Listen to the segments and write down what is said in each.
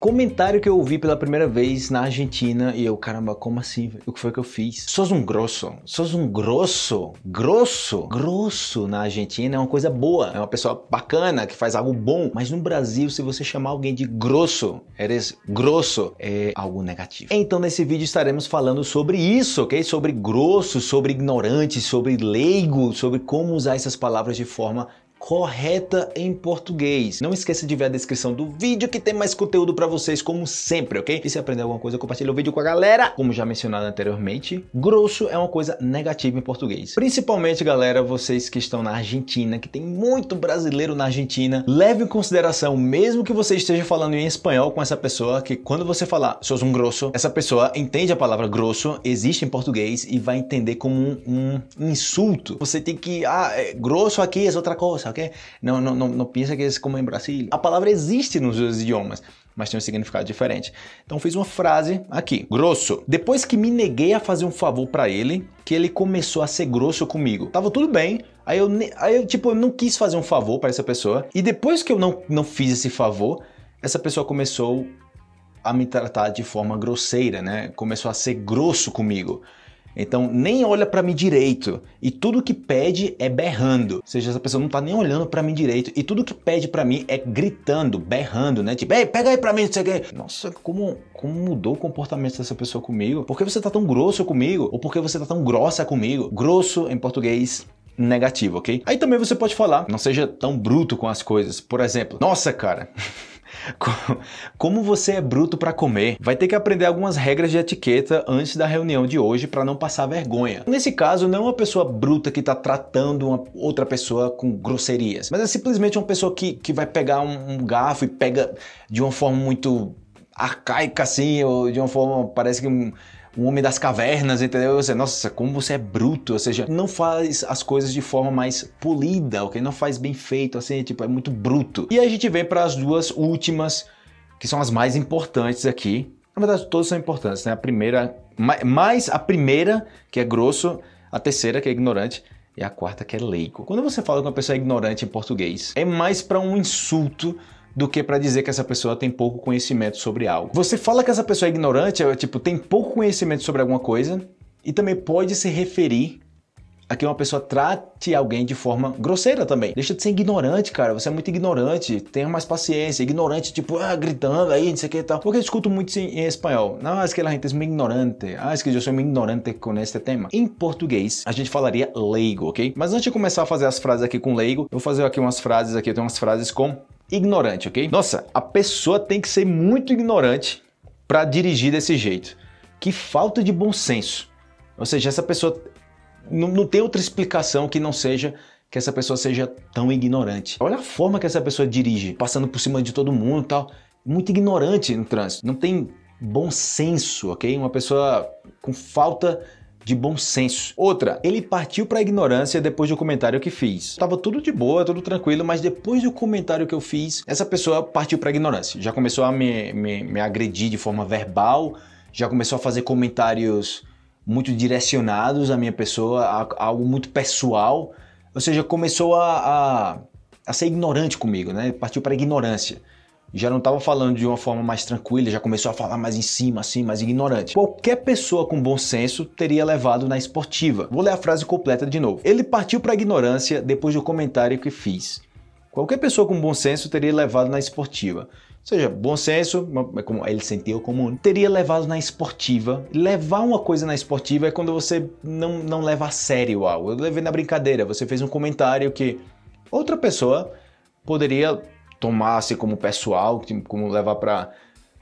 Comentário que eu ouvi pela primeira vez na Argentina e eu, caramba, como assim? O que foi que eu fiz? Sos um grosso. Sos um grosso. Grosso. Grosso na Argentina é uma coisa boa. É uma pessoa bacana que faz algo bom. Mas no Brasil, se você chamar alguém de grosso, eres grosso, é algo negativo. Então nesse vídeo estaremos falando sobre isso, ok? Sobre grosso, sobre ignorante, sobre leigo, sobre como usar essas palavras de forma correta em português. Não esqueça de ver a descrição do vídeo que tem mais conteúdo para vocês como sempre, ok? E se aprender alguma coisa, compartilhe o vídeo com a galera. Como já mencionado anteriormente, grosso é uma coisa negativa em português. Principalmente, galera, vocês que estão na Argentina, que tem muito brasileiro na Argentina, leve em consideração, mesmo que você esteja falando em espanhol com essa pessoa, que quando você falar sou um grosso, essa pessoa entende a palavra grosso, existe em português e vai entender como um, um insulto. Você tem que, ah, é grosso aqui é outra coisa o quê? Não, não, não, não pensa que é como em Brasília. A palavra existe nos dois idiomas, mas tem um significado diferente. Então fiz uma frase aqui, grosso. Depois que me neguei a fazer um favor para ele, que ele começou a ser grosso comigo. Tava tudo bem, aí eu, aí eu tipo, não quis fazer um favor para essa pessoa. E depois que eu não, não fiz esse favor, essa pessoa começou a me tratar de forma grosseira, né? Começou a ser grosso comigo. Então nem olha para mim direito e tudo que pede é berrando. Ou seja, essa pessoa não tá nem olhando para mim direito e tudo que pede para mim é gritando, berrando, né? Tipo, ei, pega aí para mim, não sei o quê. Nossa, como, como mudou o comportamento dessa pessoa comigo? Por que você tá tão grosso comigo? Ou por que você tá tão grossa comigo? Grosso em português negativo, ok? Aí também você pode falar, não seja tão bruto com as coisas. Por exemplo, nossa, cara. Como você é bruto para comer? Vai ter que aprender algumas regras de etiqueta antes da reunião de hoje para não passar vergonha. Nesse caso, não é uma pessoa bruta que está tratando uma outra pessoa com grosserias, mas é simplesmente uma pessoa que, que vai pegar um, um garfo e pega de uma forma muito arcaica assim, ou de uma forma parece que um homem das cavernas, entendeu? Você, nossa, como você é bruto, ou seja, não faz as coisas de forma mais polida, ok? Não faz bem feito, assim, tipo, é muito bruto. E a gente vem para as duas últimas, que são as mais importantes aqui. Na verdade, todas são importantes, né? A primeira, mais a primeira, que é grosso, a terceira, que é ignorante, e a quarta, que é leigo. Quando você fala com uma pessoa ignorante em português, é mais para um insulto do que para dizer que essa pessoa tem pouco conhecimento sobre algo. Você fala que essa pessoa é ignorante, é tipo, tem pouco conhecimento sobre alguma coisa, e também pode se referir Aqui que uma pessoa trate alguém de forma grosseira também. Deixa de ser ignorante, cara. Você é muito ignorante. Tenha mais paciência. Ignorante, tipo, ah, gritando aí, não sei o que e tal. Porque eu escuto muito em espanhol. Não, ah, es que la gente es muy ignorante. Ah, es que eu sou muito ignorante com este tema. Em português, a gente falaria leigo, ok? Mas antes de começar a fazer as frases aqui com leigo, eu vou fazer aqui umas frases aqui. Eu tenho umas frases com ignorante, ok? Nossa, a pessoa tem que ser muito ignorante para dirigir desse jeito. Que falta de bom senso. Ou seja, essa pessoa não, não tem outra explicação que não seja que essa pessoa seja tão ignorante. Olha a forma que essa pessoa dirige, passando por cima de todo mundo e tal. Muito ignorante no trânsito. Não tem bom senso, ok? Uma pessoa com falta de bom senso. Outra, ele partiu para a ignorância depois do comentário que fiz. Tava tudo de boa, tudo tranquilo, mas depois do comentário que eu fiz, essa pessoa partiu para a ignorância. Já começou a me, me, me agredir de forma verbal, já começou a fazer comentários muito direcionados à minha pessoa, a, a algo muito pessoal. Ou seja, começou a, a, a ser ignorante comigo, né? Partiu para ignorância. Já não estava falando de uma forma mais tranquila, já começou a falar mais em cima, assim, mais ignorante. Qualquer pessoa com bom senso teria levado na esportiva. Vou ler a frase completa de novo. Ele partiu para a ignorância depois do comentário que fiz. Qualquer pessoa com bom senso teria levado na esportiva. Ou seja, bom senso, é como ele sentiu comum, teria levado na esportiva. Levar uma coisa na esportiva é quando você não, não leva a sério algo. Eu levei na brincadeira, você fez um comentário que outra pessoa poderia tomar-se como pessoal, tipo, como levar para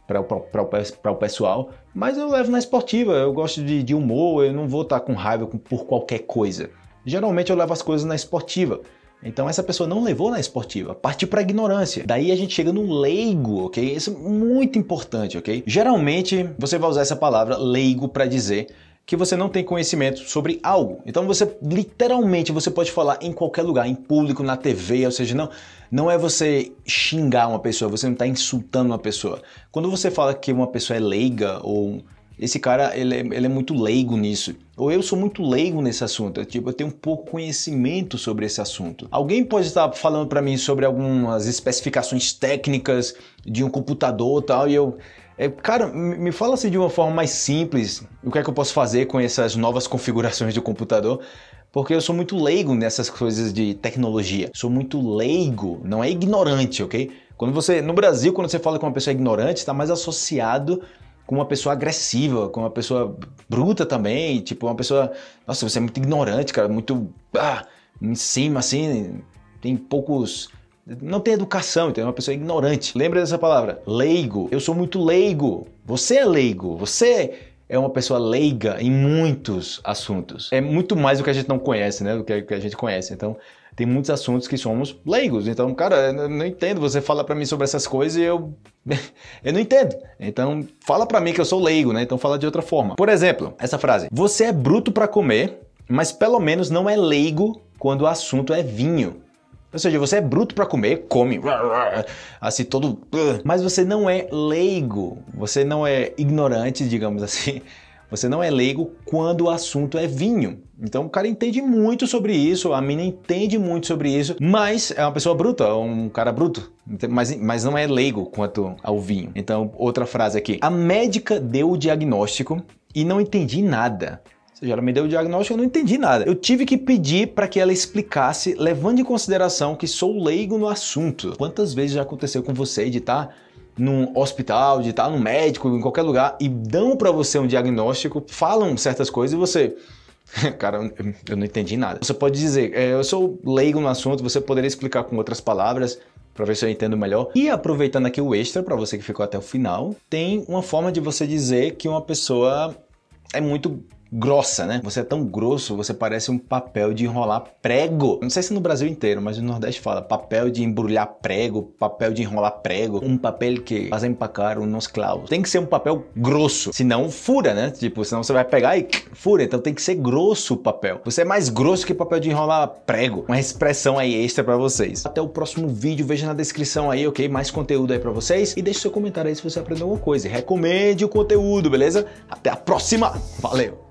para o, o pessoal, mas eu levo na esportiva, eu gosto de, de humor, eu não vou estar tá com raiva por qualquer coisa. Geralmente eu levo as coisas na esportiva. Então essa pessoa não levou na esportiva, partiu para ignorância. Daí a gente chega no leigo, ok? Isso é muito importante, ok? Geralmente você vai usar essa palavra leigo para dizer que você não tem conhecimento sobre algo. Então você literalmente você pode falar em qualquer lugar, em público, na TV, ou seja, não não é você xingar uma pessoa, você não está insultando uma pessoa. Quando você fala que uma pessoa é leiga ou esse cara ele é, ele é, muito leigo nisso. Ou eu sou muito leigo nesse assunto, eu, tipo, eu tenho pouco conhecimento sobre esse assunto. Alguém pode estar falando para mim sobre algumas especificações técnicas de um computador tal, e eu. É, cara, me fala assim de uma forma mais simples o que é que eu posso fazer com essas novas configurações de computador porque eu sou muito leigo nessas coisas de tecnologia. Sou muito leigo, não é ignorante, ok? Quando você no Brasil, quando você fala com uma pessoa é ignorante, está mais associado com uma pessoa agressiva, com uma pessoa bruta também, tipo, uma pessoa. Nossa, você é muito ignorante, cara, muito. Ah, em cima, assim. Tem poucos não tem educação, então é uma pessoa ignorante. Lembra dessa palavra? Leigo. Eu sou muito leigo. Você é leigo. Você é uma pessoa leiga em muitos assuntos. É muito mais do que a gente não conhece, né? Do que a gente conhece. Então, tem muitos assuntos que somos leigos. Então, cara, eu não entendo. Você fala para mim sobre essas coisas e eu eu não entendo. Então, fala para mim que eu sou leigo, né? Então fala de outra forma. Por exemplo, essa frase: Você é bruto para comer, mas pelo menos não é leigo quando o assunto é vinho. Ou seja, você é bruto para comer, come, assim todo, mas você não é leigo, você não é ignorante, digamos assim, você não é leigo quando o assunto é vinho. Então o cara entende muito sobre isso, a mina entende muito sobre isso, mas é uma pessoa bruta, um cara bruto, mas, mas não é leigo quanto ao vinho. Então, outra frase aqui. A médica deu o diagnóstico e não entendi nada. Ou seja, ela me deu o diagnóstico eu não entendi nada. Eu tive que pedir para que ela explicasse, levando em consideração que sou leigo no assunto. Quantas vezes já aconteceu com você editar num hospital, de estar num médico, em qualquer lugar, e dão para você um diagnóstico, falam certas coisas e você. Cara, eu não entendi nada. Você pode dizer, é, eu sou leigo no assunto, você poderia explicar com outras palavras para ver se eu entendo melhor. E aproveitando aqui o extra, para você que ficou até o final, tem uma forma de você dizer que uma pessoa é muito grossa, né? Você é tão grosso, você parece um papel de enrolar prego. Não sei se no Brasil inteiro, mas no Nordeste fala papel de embrulhar prego, papel de enrolar prego, um papel que faz empacar nos clavos. Tem que ser um papel grosso, senão fura, né? Tipo, senão você vai pegar e fura. Então tem que ser grosso o papel. Você é mais grosso que papel de enrolar prego. Uma expressão aí extra para vocês. Até o próximo vídeo, veja na descrição aí, ok? Mais conteúdo aí para vocês e deixe seu comentário aí se você aprendeu alguma coisa. Recomende o conteúdo, beleza? Até a próxima. Valeu.